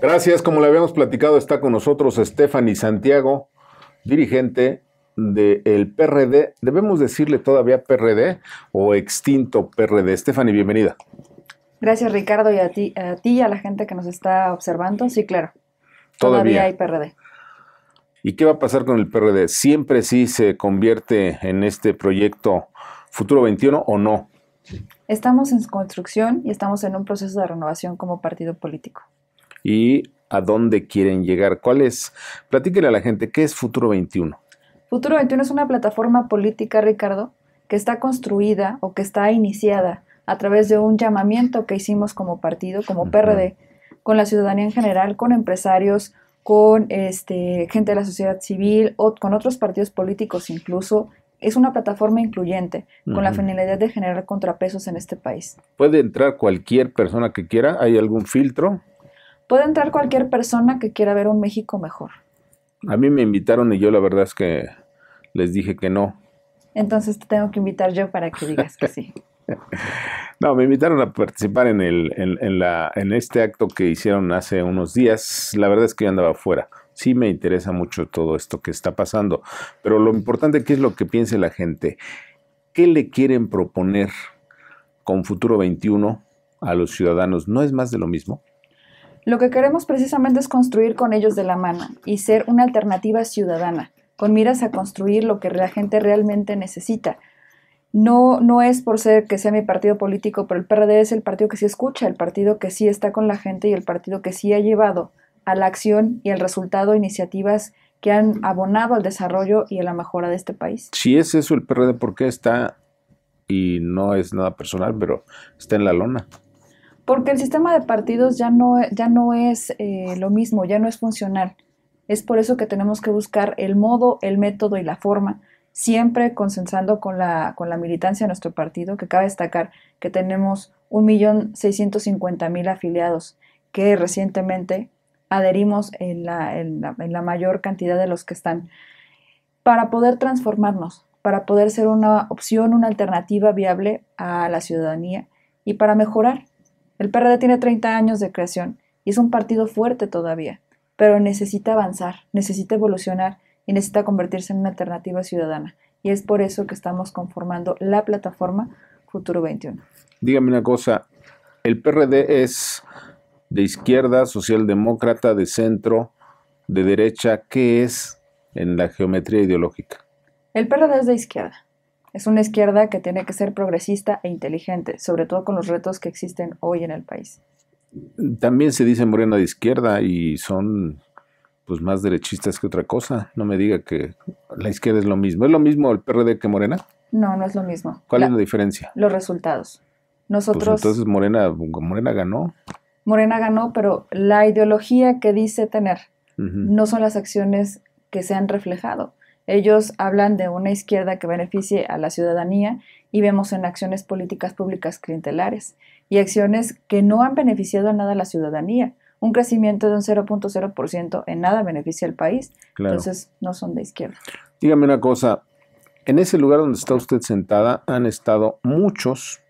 Gracias, como le habíamos platicado, está con nosotros Stephanie Santiago, dirigente del PRD. Debemos decirle todavía PRD o extinto PRD. Stephanie, bienvenida. Gracias, Ricardo, y a ti, a ti y a la gente que nos está observando. Sí, claro. Todavía, todavía hay PRD. ¿Y qué va a pasar con el PRD? ¿Siempre sí se convierte en este proyecto Futuro 21 o no? Estamos en construcción y estamos en un proceso de renovación como partido político y a dónde quieren llegar. ¿Cuál es? Platíquele a la gente, ¿qué es Futuro 21? Futuro 21 es una plataforma política, Ricardo, que está construida o que está iniciada a través de un llamamiento que hicimos como partido, como PRD, con la ciudadanía en general, con empresarios, con este, gente de la sociedad civil, o con otros partidos políticos incluso, es una plataforma incluyente con la finalidad de generar contrapesos en este país. ¿Puede entrar cualquier persona que quiera? ¿Hay algún filtro? Puede entrar cualquier persona que quiera ver un México mejor. A mí me invitaron y yo la verdad es que les dije que no. Entonces te tengo que invitar yo para que digas que sí. no, me invitaron a participar en, el, en, la, en este acto que hicieron hace unos días. La verdad es que yo andaba afuera. Sí me interesa mucho todo esto que está pasando, pero lo importante que es lo que piense la gente. ¿Qué le quieren proponer con Futuro 21 a los ciudadanos? ¿No es más de lo mismo? Lo que queremos precisamente es construir con ellos de la mano y ser una alternativa ciudadana, con miras a construir lo que la gente realmente necesita. No, no es por ser que sea mi partido político, pero el PRD es el partido que sí escucha, el partido que sí está con la gente y el partido que sí ha llevado a la acción y al resultado iniciativas que han abonado al desarrollo y a la mejora de este país. Si es eso el PRD, ¿por qué está, y no es nada personal, pero está en la lona? Porque el sistema de partidos ya no, ya no es eh, lo mismo, ya no es funcional. Es por eso que tenemos que buscar el modo, el método y la forma, siempre consensando con la, con la militancia de nuestro partido, que cabe destacar que tenemos 1.650.000 afiliados, que recientemente adherimos en la, en la, mayor cantidad de los que están, para poder transformarnos, para poder ser una opción, una alternativa viable a la ciudadanía y para mejorar el PRD tiene 30 años de creación y es un partido fuerte todavía, pero necesita avanzar, necesita evolucionar y necesita convertirse en una alternativa ciudadana. Y es por eso que estamos conformando la plataforma Futuro 21. Dígame una cosa, el PRD es de izquierda, socialdemócrata, de centro, de derecha, ¿qué es en la geometría ideológica? El PRD es de izquierda. Es una izquierda que tiene que ser progresista e inteligente, sobre todo con los retos que existen hoy en el país. También se dice morena de izquierda y son pues más derechistas que otra cosa. No me diga que la izquierda es lo mismo. ¿Es lo mismo el PRD que Morena? No, no es lo mismo. ¿Cuál es la diferencia? Los resultados. Pues Nosotros. entonces Morena, Morena ganó. Morena ganó, pero la ideología que dice tener no son las acciones que se han reflejado. Ellos hablan de una izquierda que beneficie a la ciudadanía y vemos en acciones políticas públicas clientelares y acciones que no han beneficiado a nada a la ciudadanía. Un crecimiento de un 0.0% en nada beneficia al país. Entonces no son de izquierda. Dígame una cosa, en ese lugar donde está usted sentada han estado muchos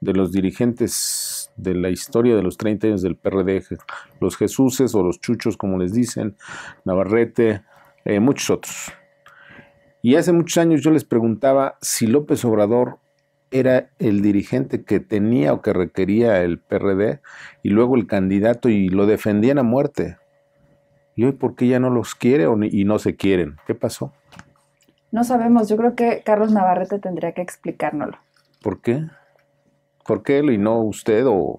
de los dirigentes de la historia de los 30 años del PRD, los Jesuses o los Chuchos, como les dicen, Navarrete, eh, muchos otros. Y hace muchos años yo les preguntaba si López Obrador era el dirigente que tenía o que requería el PRD y luego el candidato y lo defendían a muerte. ¿Y hoy por qué ya no los quiere y no se quieren? ¿Qué pasó? No sabemos, yo creo que Carlos Navarrete tendría que explicárnoslo. ¿Por qué? ¿Por qué él y no usted o...?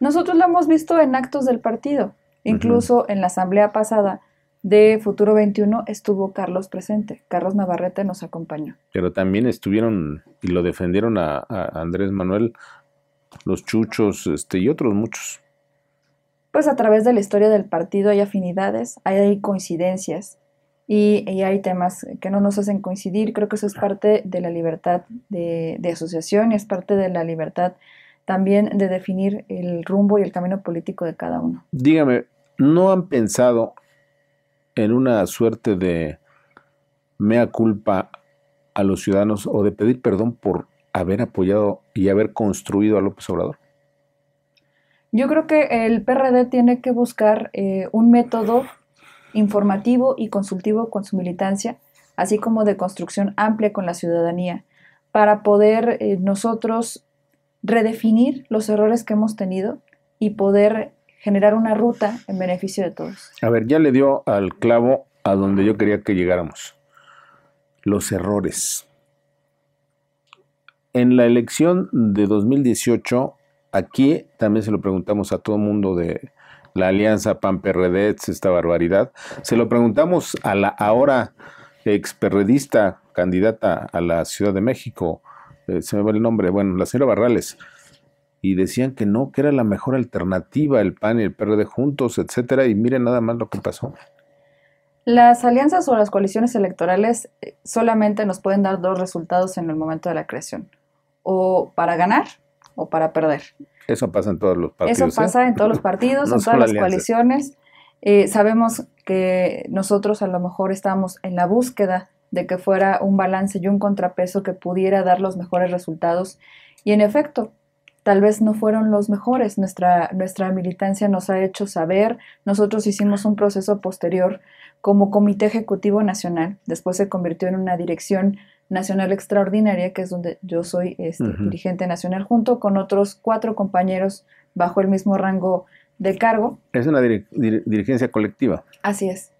Nosotros lo hemos visto en actos del partido, incluso en la asamblea pasada de Futuro 21 estuvo Carlos presente. Carlos Navarrete nos acompañó. Pero también estuvieron y lo defendieron a, Andrés Manuel, los Chuchos este, y otros muchos. Pues a través de la historia del partido hay afinidades, hay coincidencias y, hay temas que no nos hacen coincidir. Creo que eso es parte de la libertad de, de asociación y es parte de la libertad también de definir el rumbo y el camino político de cada uno. Dígame, ¿no han pensado en una suerte de mea culpa a los ciudadanos o de pedir perdón por haber apoyado y haber construido a López Obrador? Yo creo que el PRD tiene que buscar eh, un método informativo y consultivo con su militancia, así como de construcción amplia con la ciudadanía, para poder eh, nosotros redefinir los errores que hemos tenido y poder generar una ruta en beneficio de todos. A ver, ya le dio al clavo a donde yo quería que llegáramos. Los errores. En la elección de 2018, aquí también se lo preguntamos a todo el mundo de la alianza PAN-PRD, esta barbaridad. Se lo preguntamos a la ahora experredista candidata a la Ciudad de México, eh, se me va el nombre, bueno, la señora Barrales y decían que no, que era la mejor alternativa el PAN y el de juntos, etcétera, y miren nada más lo que pasó. Las alianzas o las coaliciones electorales eh, solamente nos pueden dar dos resultados en el momento de la creación, o para ganar o para perder. Eso pasa en todos los partidos. Eso ¿eh? pasa en todos los partidos, en todas las coaliciones. Eh, sabemos que nosotros a lo mejor estamos en la búsqueda de que fuera un balance y un contrapeso que pudiera dar los mejores resultados. Y en efecto, tal vez no fueron los mejores. Nuestra, nuestra militancia nos ha hecho saber. Nosotros hicimos un proceso posterior como Comité Ejecutivo Nacional. Después se convirtió en una dirección nacional extraordinaria, que es donde yo soy este, dirigente nacional, junto con otros cuatro compañeros bajo el mismo rango de cargo. Es una dirigencia colectiva. Así es.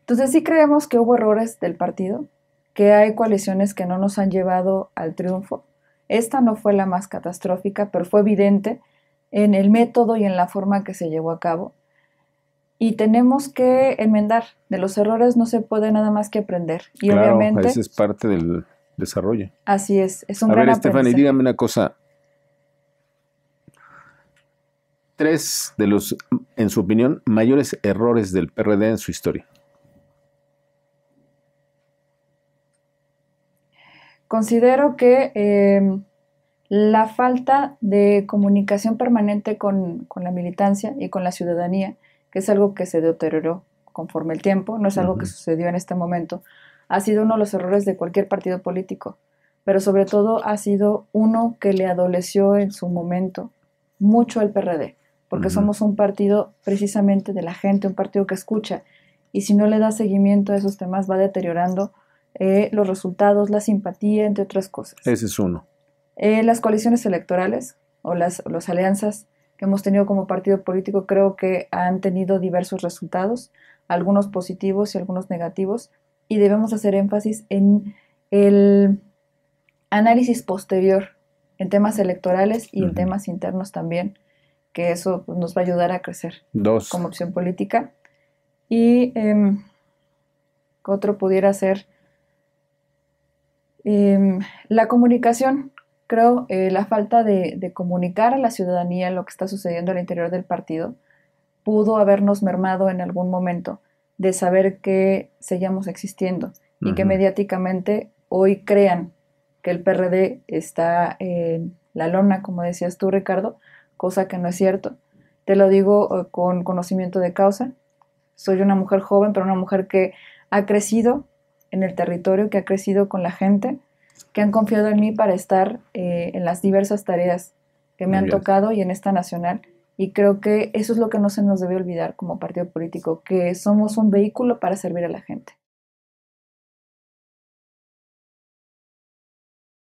Entonces sí creemos que hubo errores del partido, que hay coaliciones que no nos han llevado al triunfo, esta no fue la más catastrófica, pero fue evidente en el método y en la forma que se llevó a cabo. Y tenemos que enmendar. De los errores no se puede nada más que aprender. Y claro, obviamente. es parte del desarrollo. Así es. Es un a gran ver, Stephanie, dígame una cosa. Tres de los, en su opinión, mayores errores del PRD en su historia. Considero que em, la falta de comunicación permanente con, la militancia y con la ciudadanía, que es algo que se deterioró conforme el tiempo, no es algo que sucedió en este momento, ha sido uno de los errores de cualquier partido político, pero sobre todo ha sido uno que le adoleció en su momento mucho al PRD, porque somos un partido precisamente de la gente, un partido que escucha, y si no le da seguimiento a esos temas va deteriorando eh, los resultados, la simpatía, entre otras cosas. Ese es uno. Eh, las coaliciones electorales o las los alianzas que hemos tenido como partido político creo que han tenido diversos resultados, algunos positivos y algunos negativos, y debemos hacer énfasis en el análisis posterior en temas electorales y en temas internos también, que eso pues, nos va a ayudar a crecer Dos. como opción política. Y em, otro pudiera ser Em, la comunicación, creo, eh, la falta de, comunicar a la ciudadanía lo que está sucediendo al interior del partido pudo habernos mermado en algún momento de saber que seguíamos existiendo y que mediáticamente hoy crean que el PRD está en la lona, como decías tú, Ricardo, cosa que no es cierto. Te lo digo eh, con conocimiento de causa. Soy una mujer joven, pero una mujer que ha crecido en el territorio, que ha crecido con la gente, que han confiado en mí para estar eh, en las diversas tareas que me han tocado y en esta nacional. Y creo que eso es lo que no se nos debe olvidar como partido político, que somos un vehículo para servir a la gente.